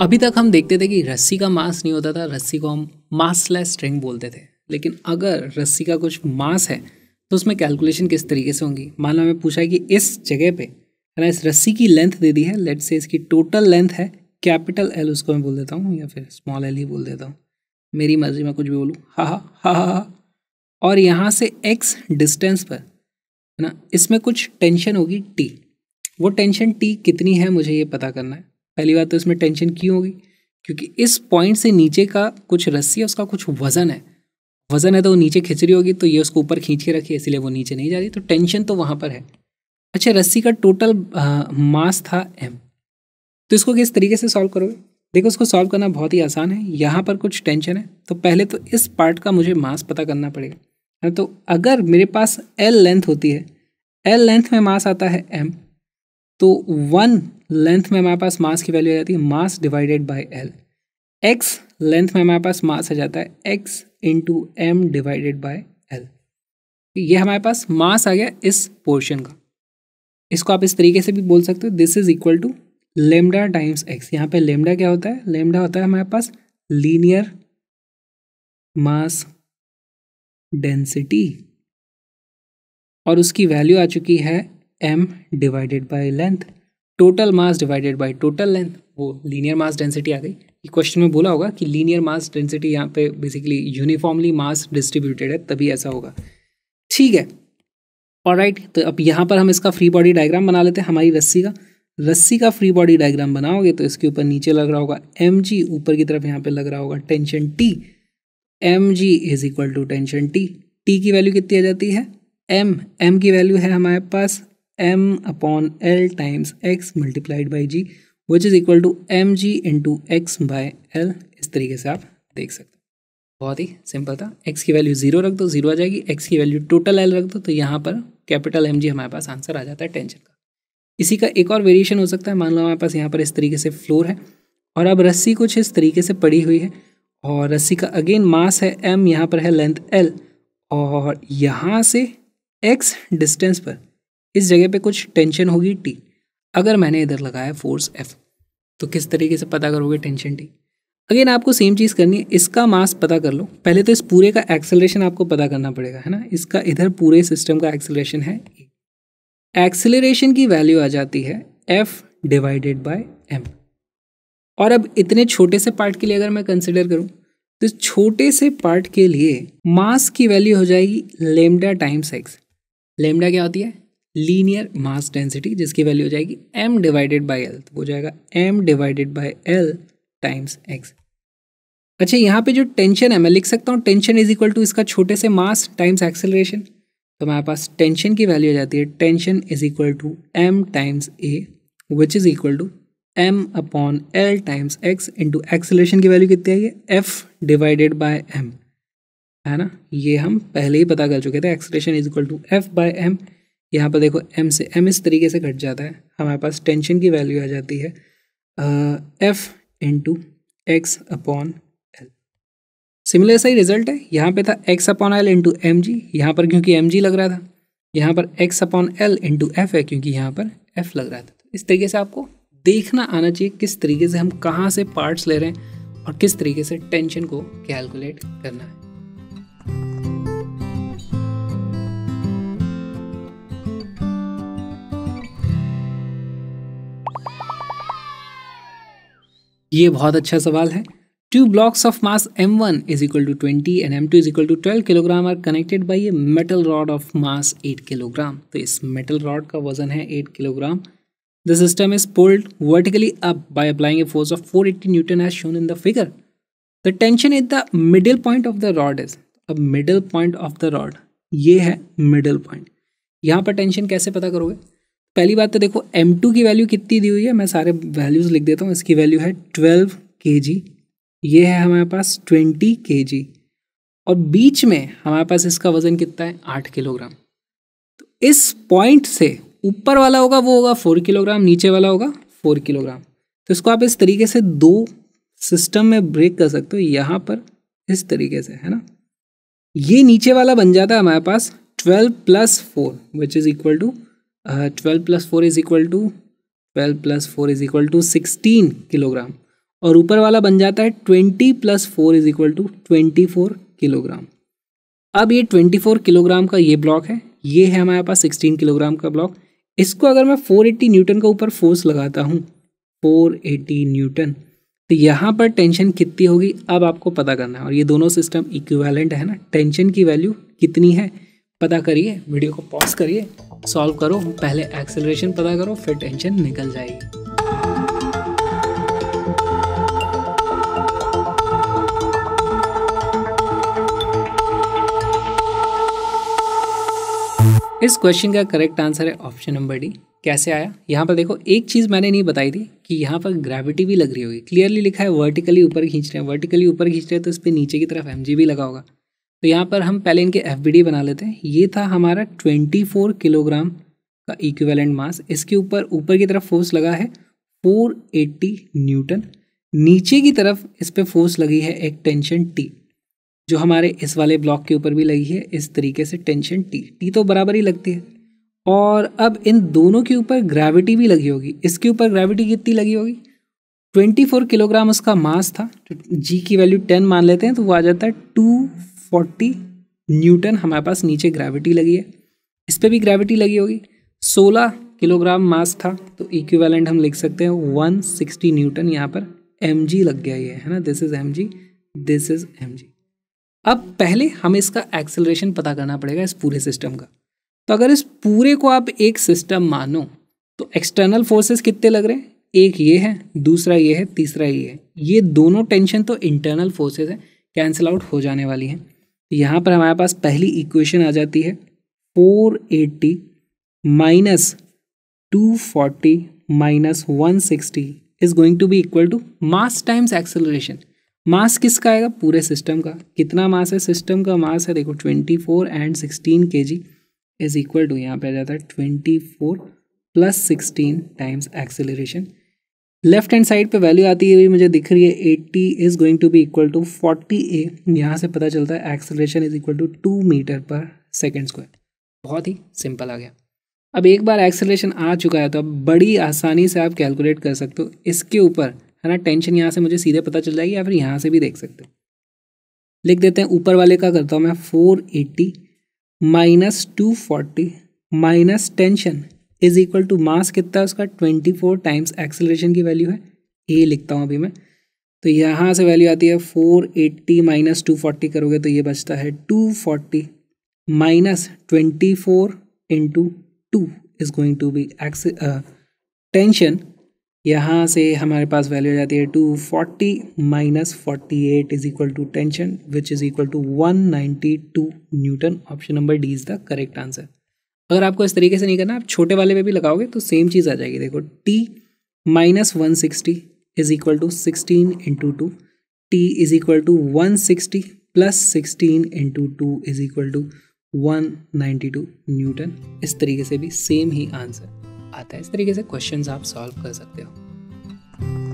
अभी तक हम देखते थे कि रस्सी का मास नहीं होता था रस्सी को हम मासलेस स्ट्रिंग बोलते थे लेकिन अगर रस्सी का कुछ मास है तो उसमें कैलकुलेशन किस तरीके से होंगी मान लो हमें पूछा है कि इस जगह पे है ना इस रस्सी की लेंथ दे दी है लेट से इसकी टोटल लेंथ है कैपिटल एल उसको मैं बोल देता हूँ या फिर स्मॉल एल ही बोल देता हूँ मेरी मर्जी में कुछ भी बोलूँ हाँ हा हा हा हा और यहाँ से एक्स डिस्टेंस पर है ना इसमें कुछ टेंशन होगी टी वो टेंशन टी कितनी है मुझे ये पता करना है पहली बात तो इसमें टेंशन क्यों होगी क्योंकि इस पॉइंट से नीचे का कुछ रस्सी है उसका कुछ वज़न है वज़न है तो वो नीचे खिंच रही होगी तो ये उसको ऊपर खींच के रखी इसलिए वो नीचे नहीं जा रही तो टेंशन तो वहाँ पर है अच्छा रस्सी का टोटल मास था एम तो इसको किस तरीके से सॉल्व करोगे देखो इसको सॉल्व करना बहुत ही आसान है यहाँ पर कुछ टेंशन है तो पहले तो इस पार्ट का मुझे मास पता करना पड़ेगा हाँ, तो अगर मेरे पास एल लेंथ होती है एल लेंथ में मास आता है एम तो वन लेंथ में हमारे पास मास की वैल्यू आ जाती है mass divided by L x length में हमारे पास मास आ जाता है x into m divided by L ये हमारे पास मास आ गया इस पोर्शन का इसको आप इस तरीके से भी बोल सकते हो this is equal to lambda times x यहाँ पे लेमडा क्या होता है लेमडा होता है हमारे पास लीनियर मास डेंसिटी और उसकी वैल्यू आ चुकी है m divided by length total mass divided by total length वो लीनियर मास डेंसिटी आ गई क्वेश्चन में बोला होगा कि लीनियर मास डेंसिटी यहाँ पे बेसिकली यूनिफॉर्मली मास डिस्ट्रीब्यूटेड है तभी ऐसा होगा ठीक है और राइट तो अब यहाँ पर हम इसका फ्री बॉडी डायग्राम बना लेते हैं हमारी रस्सी का रस्सी का फ्री बॉडी डायग्राम बनाओगे तो इसके ऊपर नीचे लग रहा होगा एम जी ऊपर की तरफ यहाँ पे लग रहा होगा tension T m ji is equal to tension T T की वैल्यू कितनी आ जाती है एम एम की वैल्यू है हमारे पास m upon L times x multiplied by g which is equal to m g into x by L इस तरीके से आप देख सकते हैं बहुत ही सिंपल था एक्स की वैल्यू जीरो रख दो जीरो आ जाएगी एक्स की वैल्यू टोटल एल रख दो तो यहाँ पर कैपिटल एम जी हमारे पास आंसर आ जाता है टेंशन का इसी का एक और वेरिएशन हो सकता है मान लो हमारे पास यहाँ पर इस तरीके से फ्लोर है और अब रस्सी कुछ इस तरीके से पड़ी हुई है और रस्सी का अगेन मास है एम यहाँ पर है लेंथ एल और यहाँ से एक्स डिस्टेंस पर इस जगह पे कुछ टेंशन होगी टी अगर मैंने इधर लगाया फोर्स एफ तो किस तरीके से पता करोगे टेंशन टी अगेन आपको सेम चीज़ करनी है इसका मास पता कर लो पहले तो इस पूरे का एक्सेलरेशन आपको पता करना पड़ेगा है ना इसका इधर पूरे सिस्टम का एक्सेलरेशन है एक्सेलरेशन e। की वैल्यू आ जाती है एफ डिवाइडेड बाय एम और अब इतने छोटे से पार्ट के लिए अगर मैं कंसिडर करूँ तो छोटे से पार्ट के लिए मास की वैल्यू हो जाएगी लेमडा टाइम्स एक्स लेमडा क्या होती है लीनियर मास डेंसिटी जिसकी वैल्यू हो जाएगी एम डिवाइडेड बाई एल तो हो जाएगा m divided by L times x अच्छा यहाँ पे जो टेंशन है मैं लिख सकता हूँ टेंशन इज इक्वल टू इसका छोटे से मास टाइम्स एक्सेलरेशन तो हमारे पास टेंशन की वैल्यू हो जाती है tension is equal to m times a which is equal to m upon L times x into acceleration की वैल्यू कितनी आई है एफ डिवाइडेड बाय एम है ना ये हम पहले ही पता कर चुके थे acceleration is equal to F by m यहाँ पर देखो एम से एम इस तरीके से घट जाता है हमारे पास टेंशन की वैल्यू आ जाती है F into x upon L similar सही ही रिजल्ट है यहाँ पे था x upon L into m g यहाँ पर क्योंकि एम जी लग रहा था यहाँ पर x upon L into F है क्योंकि यहाँ पर एफ लग रहा था इस तरीके से आपको देखना आना चाहिए किस तरीके से हम कहाँ से पार्ट्स ले रहे हैं और किस तरीके से टेंशन को कैलकुलेट करना है ये बहुत अच्छा सवाल है two blocks of mass m1 one is equal to twenty and m two is equal to twelve kilogram are connected by a metal rod of mass eight kilogram तो इस मेटल रॉड का वजन है eight kilogram the system is pulled vertically up by applying a force of four eighty newton as shown in the figure the tension is the middle point of the rod is अब middle point of the rod ये है middle point यहाँ पर tension कैसे पता करोगे पहली बात तो देखो एम टू की वैल्यू कितनी दी हुई है मैं सारे वैल्यूज़ लिख देता हूँ इसकी वैल्यू है ट्वेल्व के जी ये है हमारे पास ट्वेंटी के जी और बीच में हमारे पास इसका वज़न कितना है आठ किलोग्राम तो इस पॉइंट से ऊपर वाला होगा वो होगा फोर किलोग्राम नीचे वाला होगा फोर किलोग्राम तो इसको आप इस तरीके से दो सिस्टम में ब्रेक कर सकते हो यहाँ पर इस तरीके से है ना ये नीचे वाला बन जाता है हमारे पास twelve plus four which is equal to twelve plus four is equal to twelve plus four is equal to sixteen kilogram और ऊपर वाला बन जाता है twenty plus four is equal to twenty four kilogram अब ये ट्वेंटी फोर किलोग्राम का ये ब्लॉक है ये है हमारे पास सिक्सटीन किलोग्राम का ब्लॉक इसको अगर मैं फोर एट्टी न्यूटन का ऊपर फोर्स लगाता हूँ फोर एटी न्यूटन तो यहाँ पर टेंशन कितनी होगी अब आपको पता करना है और ये दोनों सिस्टम इक्विवेलेंट है ना टेंशन की वैल्यू कितनी है पता करिए वीडियो को पॉज करिए सॉल्व करो पहले एक्सेलरेशन पता करो फिर टेंशन निकल जाएगी इस क्वेश्चन का करेक्ट आंसर है ऑप्शन नंबर डी कैसे आया यहाँ पर देखो एक चीज़ मैंने नहीं बताई थी कि यहाँ पर ग्रेविटी भी लग रही होगी क्लियरली लिखा है वर्टिकली ऊपर खींच रहे हैं वर्टिकली ऊपर खींच रहे हैं तो इस पर नीचे की तरफ एम भी लगा होगा तो यहाँ पर हम पहले इनके एफ बना लेते हैं ये था हमारा ट्वेंटी फोर किलोग्राम का इक्विवेलेंट मास इसके ऊपर ऊपर की तरफ फोर्स लगा है फोर एट्टी न्यूटन नीचे की तरफ इस पर फोर्स लगी है एक टेंशन टी जो हमारे इस वाले ब्लॉक के ऊपर भी लगी है इस तरीके से टेंशन टी टी तो बराबर ही लगती है और अब इन दोनों के ऊपर ग्रेविटी भी लगी होगी इसके ऊपर ग्रेविटी कितनी लगी होगी 24 किलोग्राम उसका मास था जी की वैल्यू 10 मान लेते हैं तो वो आ जाता है टू फोर्टी न्यूटन हमारे पास नीचे ग्रेविटी लगी है इस पर भी ग्रेविटी लगी होगी सोलह किलोग्राम मास था तो इक्विवेलेंट हम लिख सकते हैं वन सिक्सटी न्यूटन यहाँ पर एम लग गया ये है ना this is m this is m अब पहले हमें इसका एक्सेलरेशन पता करना पड़ेगा इस पूरे सिस्टम का तो अगर इस पूरे को आप एक सिस्टम मानो तो एक्सटर्नल फोर्सेस कितने लग रहे हैं एक ये है दूसरा ये है तीसरा ये है ये दोनों टेंशन तो इंटरनल फोर्सेस हैं कैंसिल आउट हो जाने वाली हैं यहाँ पर हमारे पास पहली इक्वेशन आ जाती है four eighty minus two forty minus one sixty is going to be equal to mass times acceleration mass किसका आएगा पूरे सिस्टम का कितना मास है सिस्टम का मास है देखो ट्वेंटी फोर एंड सिक्सटीन के जी इज इक्वल टू यहाँ पे आ जाता है twenty four plus sixteen times acceleration left hand side पे वैल्यू आती भी मुझे दिख रही है eighty is going to be equal to forty a यहाँ से पता चलता है acceleration is equal to two metre per second square बहुत ही सिंपल आ गया अब एक बार एक्सलेशन आ चुका है तो अब बड़ी आसानी से आप कैलकुलेट कर सकते हो इसके ऊपर है ना टेंशन यहाँ से मुझे सीधे पता चल जाएगी या फिर यहाँ से भी देख सकते हो लिख देते हैं ऊपर वाले का करता हूँ मैं four eighty minus two forty minus tension is equal to mass कितना है उसका ट्वेंटी फोर टाइम्स एक्सेलरेशन की वैल्यू है ए लिखता हूँ अभी मैं तो यहाँ से वैल्यू आती है four eighty minus two forty करोगे तो ये बचता है two forty minus twenty four into two is going to be x tension यहाँ से हमारे पास वैल्यू आ जाती है two forty minus forty eight is equal to tension which is equal to one ninety two newton option number D is the correct answer अगर आपको इस तरीके से नहीं करना आप छोटे वाले पे भी लगाओगे तो सेम चीज़ आ जाएगी देखो T minus one sixty is equal to sixteen into two T is equal to one sixty plus sixteen into two is equal to one ninety two newton इस तरीके से भी सेम ही आंसर आता है इस तरीके से क्वेश्चन आप सॉल्व कर सकते हो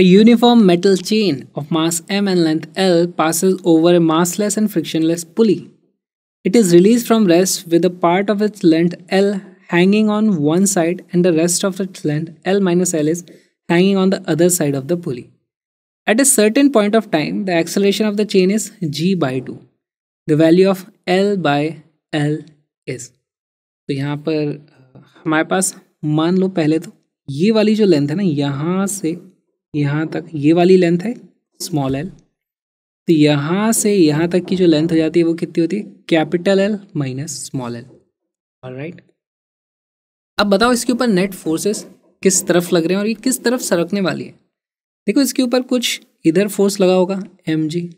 A uniform metal chain of mass m and length l passes over a massless and frictionless pulley. It is released from rest with a part of its length l hanging on one side and the rest of its length l minus l is hanging on the other side of the pulley. At a certain point of time, the acceleration of the chain is g by 2. The value of l by l is. So, यहाँ पर हमारे पास मान लो पहले तो ये वाली जो length है ना यहाँ से यहाँ तक ये वाली लेंथ है स्मॉल एल तो यहाँ से यहाँ तक की जो लेंथ हो जाती है वो कितनी होती है capital L minus small L right अब बताओ इसके ऊपर नेट फोर्सेस किस तरफ लग रहे हैं और ये किस तरफ सरकने वाली है देखो इसके ऊपर कुछ इधर फोर्स लगा होगा एम जी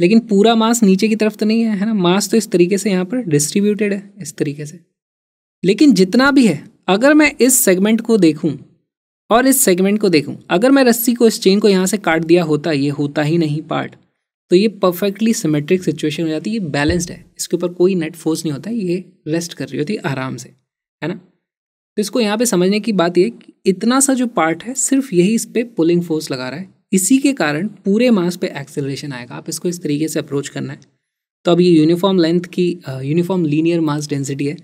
लेकिन पूरा मास नीचे की तरफ तो नहीं है है ना मास तो इस तरीके से यहाँ पर डिस्ट्रीब्यूटेड है इस तरीके से लेकिन जितना भी है अगर मैं इस सेगमेंट को देखूँ और इस सेगमेंट को देखूं अगर मैं रस्सी को इस चेन को यहाँ से काट दिया होता ये होता ही नहीं पार्ट तो ये परफेक्टली सिमेट्रिक सिचुएशन हो जाती है ये बैलेंस्ड है इसके ऊपर कोई नेट फोर्स नहीं होता ये रेस्ट कर रही होती है आराम से है ना तो इसको यहाँ पे समझने की बात ये कि इतना सा जो पार्ट है सिर्फ यही इस पर पुलिंग फोर्स लगा रहा है इसी के कारण पूरे मास पे एक्सेलरेशन आएगा आप इसको इस तरीके से अप्रोच करना है तो अब ये यूनिफॉर्म लेंथ की यूनिफॉर्म लीनियर मास डेंसिटी है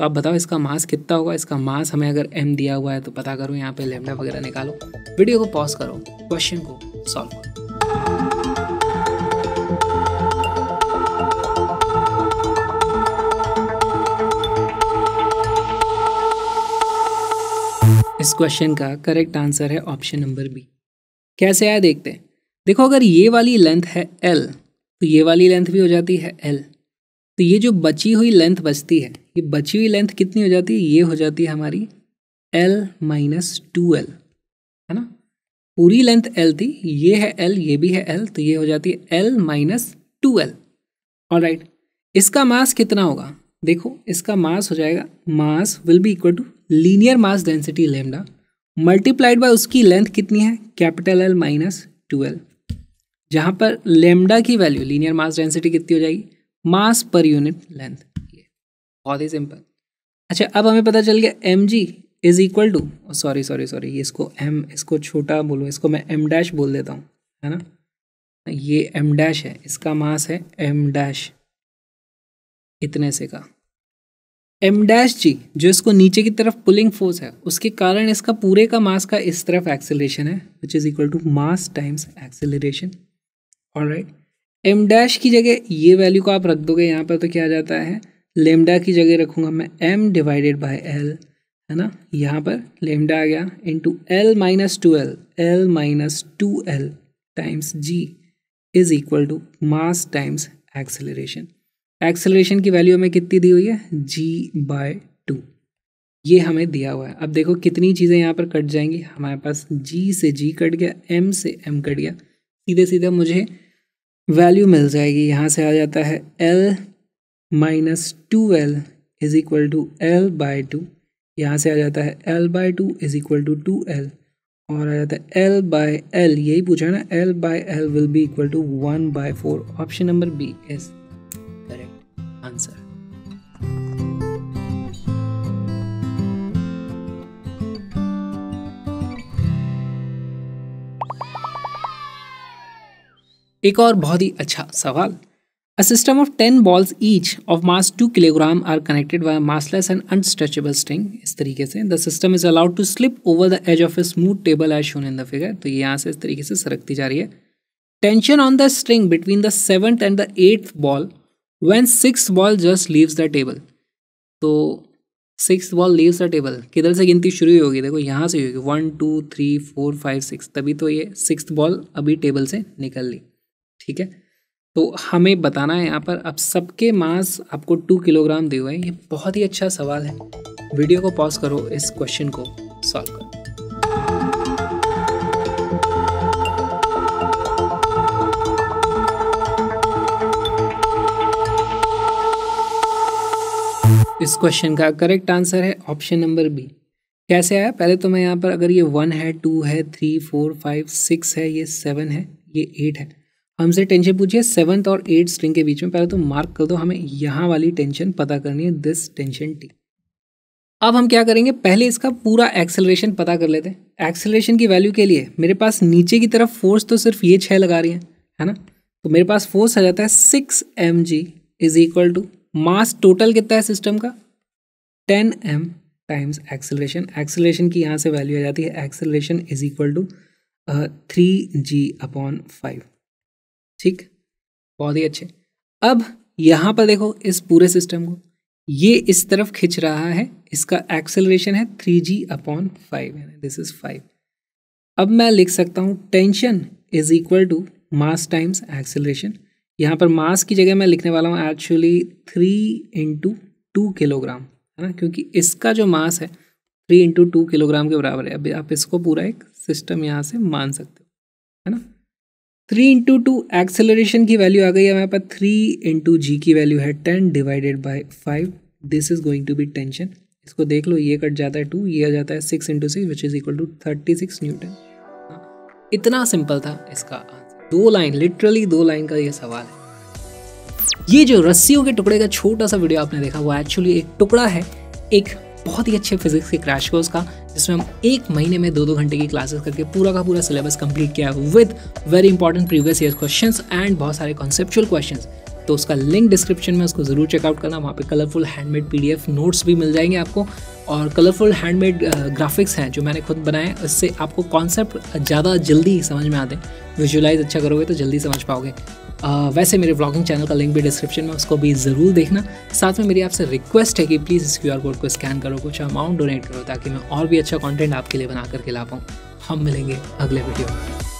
तो आप बताओ इसका मास कितना होगा इसका मास हमें अगर एम दिया हुआ है तो पता करो यहाँ पे लेमडा वगैरह निकालो वीडियो को पॉज करो क्वेश्चन को सॉल्व करो इस क्वेश्चन का करेक्ट आंसर है ऑप्शन नंबर बी कैसे आया देखते हैं देखो अगर ये वाली लेंथ है एल तो ये वाली लेंथ भी हो जाती है एल तो ये जो बची हुई लेंथ बचती है ये बची हुई लेंथ कितनी हो जाती है ये हो जाती है हमारी एल माइनस टू एल है ना पूरी लेंथ एल थी ये है एल ये भी है एल तो ये हो जाती है एल माइनस टू एल और राइट इसका मास कितना होगा देखो इसका मास हो जाएगा mass will be equal to linear mass density lambda multiplied by उसकी लेंथ कितनी है capital L minus two L जहाँ पर लेमडा की वैल्यू लीनियर मास डेंसिटी कितनी हो जाएगी मास पर यूनिट लेंथ ये बहुत ही सिंपल अच्छा अब हमें पता चल गया M ji is equal to sorry sorry sorry इसको एम इसको छोटा बोलूँ इसको मैं एम डैश बोल देता हूँ है ना ये एम डैश है इसका मास है एम डैश इतने से का एम डैश जी जो इसको नीचे की तरफ पुलिंग फोर्स है उसके कारण इसका पूरे का मास का इस तरफ एक्सेलरेशन है which is equal to mass times acceleration all right M dash की जगह ये वैल्यू को आप रख दोगे यहाँ पर तो क्या आ जाता है लेमडा की जगह रखूँगा मैं एम डिवाइडेड बाई एल है ना यहाँ पर लेमडा आ गया into L minus two L L minus two L times G is equal to mass times acceleration acceleration की वैल्यू हमें कितनी दी हुई है जी बाय टू ये हमें दिया हुआ है अब देखो कितनी चीज़ें यहाँ पर कट जाएंगी हमारे पास जी से जी कट गया एम से एम कट गया सीधे सीधे मुझे वैल्यू मिल जाएगी यहाँ से आ जाता है L minus two L is equal to L by two यहाँ से आ जाता है L by two is equal to two L और आ जाता है एल बाय एल यही पूछा ना L by L will be equal to one by four option number B is correct answer एक और बहुत ही अच्छा सवाल a system of ten balls each of mass two kilogram are connected by massless and unstretchable string इस तरीके से the system is allowed to slip over the edge of a smooth table edge shown in the figure तो ये यहाँ से इस तरीके से सरकती जा रही है tension on the string between the seventh and the eighth ball when six ball just leaves the table तो six ball leaves the table किधर से गिनती शुरू ही होगी देखो यहाँ से होगी one two three four five six तभी तो ये सिक्स बॉल अभी टेबल से निकल ली ठीक है तो हमें बताना है यहाँ पर अब सबके मास आपको टू किलोग्राम दिए हुए हैं ये बहुत ही अच्छा सवाल है वीडियो को पॉज करो इस क्वेश्चन को सॉल्व करो इस क्वेश्चन का करेक्ट आंसर है ऑप्शन नंबर बी कैसे आया पहले तो मैं यहाँ पर अगर ये वन है टू है थ्री फोर फाइव सिक्स है ये सेवन है ये एट है हमसे टेंशन पूछिए सेवन्थ और एट स्ट्रिंग के बीच में पहले तो मार्क कर दो हमें यहाँ वाली टेंशन पता करनी है दिस टेंशन टी अब हम क्या करेंगे पहले इसका पूरा एक्सेलरेशन पता कर लेते हैं एक्सेलरेशन की वैल्यू के लिए मेरे पास नीचे की तरफ फोर्स तो सिर्फ ये छः लगा रही है है ना तो मेरे पास फोर्स आ जाता है six M ji is equal to mass total कितना है सिस्टम का ten M times acceleration acceleration की यहाँ से वैल्यू आ जाती है acceleration is equal to three G upon five ठीक बहुत ही अच्छे अब यहाँ पर देखो इस पूरे सिस्टम को ये इस तरफ खिंच रहा है इसका एक्सेलरेशन है three G upon five this is five अब मैं लिख सकता हूँ tension is equal to mass times acceleration यहाँ पर मास की जगह मैं लिखने वाला हूँ actually three into two kilogram है ना क्योंकि इसका जो मास है थ्री इंटू टू किलोग्राम के बराबर है अभी आप इसको पूरा एक सिस्टम यहाँ से मान सकते हो है ना थ्री इंटू टू एक्सेलरेशन की वैल्यू आ गई है हमारे पास थ्री इंटू जी की वैल्यू है ten divided by five this is going to be tension इसको देख लो ये कट जाता है टू ये आ जाता है six into six which is equal to thirty six newton इतना सिंपल था इसका दो लाइन लिटरली दो लाइन का ये सवाल है ये जो रस्सियों के टुकड़े का छोटा सा वीडियो आपने देखा वो एक्चुअली एक टुकड़ा है एक बहुत ही अच्छे फिजिक्स के क्रैश कोर्स का जिसमें हम एक महीने में दो दो घंटे की क्लासेस करके पूरा का पूरा सिलेबस कंप्लीट किया है with very important previous year question and बहुत सारे कॉन्सेप्चुअल क्वेश्चन तो उसका लिंक डिस्क्रिप्शन में उसको ज़रूर चेकआउट करना वहाँ पे कलरफुल हैंडमेड पीडीएफ नोट्स भी मिल जाएंगे आपको और कलरफुल हैंडमेड ग्राफिक्स हैं जो मैंने खुद बनाए इससे आपको कॉन्सेप्ट ज़्यादा जल्दी समझ में आते हैं विजुलाइज अच्छा करोगे तो जल्दी समझ पाओगे आ, वैसे मेरे ब्लॉगिंग चैनल का लिंक भी डिस्क्रिप्शन में उसको भी ज़रूर देखना साथ में मेरी आपसे रिक्वेस्ट है कि प्लीज़ इस क्यू कोड को स्कैन करो कुछ अमाउंट डोनेट करो ताकि मैं और भी अच्छा कॉन्टेंट आपके लिए बना करके ला पाऊँ हम मिलेंगे अगले वीडियो में